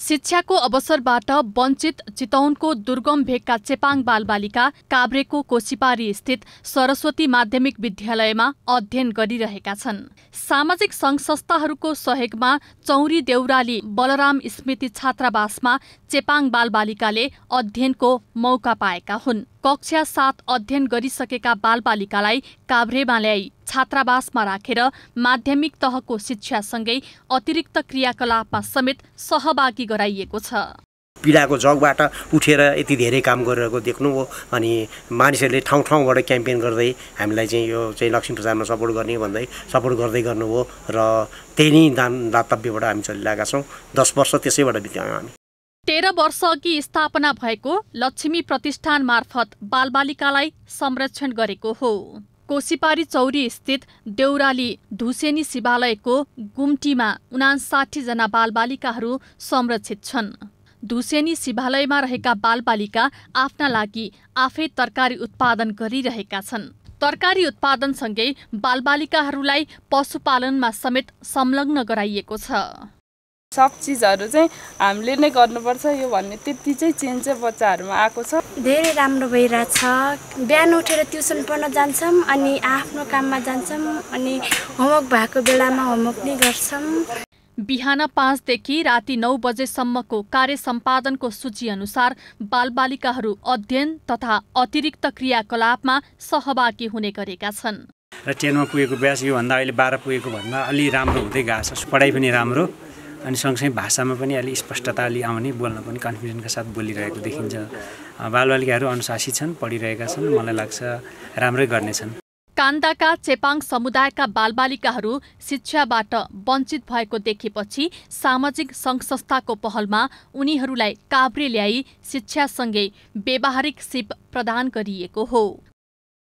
शिक्षाको अवसरबाट वञ्चित चितौनको दुर्गम भेगका चेपाङ बालबालिका काभ्रेको कोसीपारी स्थित सरस्वती माध्यमिक विद्यालयमा अध्ययन गरिरहेका छन् सामाजिक सङ्घ संस्थाहरूको सहयोगमा चौरी देउराली बलराम स्मृति छात्रावासमा चेपाङ बालबालिकाले अध्ययनको मौका पाएका हुन् कक्षा सात अध्ययन गरिसकेका बालबालिकालाई काभ्रेमा ल्याई छात्रावासमा राखेर माध्यमिक तहको शिक्षासँगै अतिरिक्त क्रियाकलापमा समेत सहभागी गराइएको छ पीडाको जगबाट उठेर यति धेरै काम गरिरहेको देख्नु हो अनि मानिसहरूले ठाउँ ठाउँबाट क्याम्पेन गर्दै हामीलाई चाहिँ यो चाहिँ लक्ष्मी प्रसादमा सपोर्ट गर्ने भन्दै सपोर्ट गर्दै गर्नुभयो र त्यही नै दान दातव्यबाट हामी चलिरहेका छौँ दस वर्ष त्यसैबाट बित्यौँ हामी तेह्र वर्ष अघि स्थापना भएको लक्ष्मी प्रतिष्ठान मार्फत बालबालिकालाई संरक्षण गरेको हो कोसीपारी चौरी स्थित देउराली धुसेनी शिवालयको गुम्टीमा उनासाठीजना बालबालिकाहरू संरक्षित छन् धुसेनी शिवालयमा रहेका बालबालिका आफ्ना लागि आफै तरकारी उत्पादन गरिरहेका छन् तरकारी उत्पादनसँगै बालबालिकाहरूलाई पशुपालनमा समेत संलग्न गराइएको छ सब चिजहरू चाहिँ हामीले नै गर्नुपर्छ यो भन्ने त्यति चाहिँ चेन्ज चाहिँ बच्चाहरूमा आएको छ धेरै राम्रो भइरहेछ बिहान उठेर ट्युसन पढ्न जान्छौँ अनि आफ्नो काममा जान्छौँ अनि होमवर्क भएको बेलामा होमवर्क नै गर्छौँ बिहान पाँचदेखि राति नौ बजेसम्मको कार्य सम्पादनको अनुसार बालबालिकाहरू अध्ययन तथा अतिरिक्त क्रियाकलापमा सहभागी हुने गरेका छन् र टेनमा पुगेको ब्यास योभन्दा अहिले बाह्र पुगेको भन्दा अलि राम्रो हुँदै गएको छ पढाइ पनि राम्रो अनि सँगसँगै भाषामा पनि अलिक स्पष्टता अलि आउने बोल्न पनि कन्फ्युजनका साथ बोलिरहेको देखिन्छ बालबालिकाहरू अनुशासित छन् पढिरहेका छन् मलाई लाग्छ राम्रै गर्नेछन् कान्दाका चेपाङ समुदायका बालबालिकाहरू शिक्षाबाट वञ्चित भएको देखेपछि सामाजिक सङ्घ संस्थाको पहलमा उनीहरूलाई काभ्रे ल्याई शिक्षासँगै व्यावहारिक सिप प्रदान गरिएको हो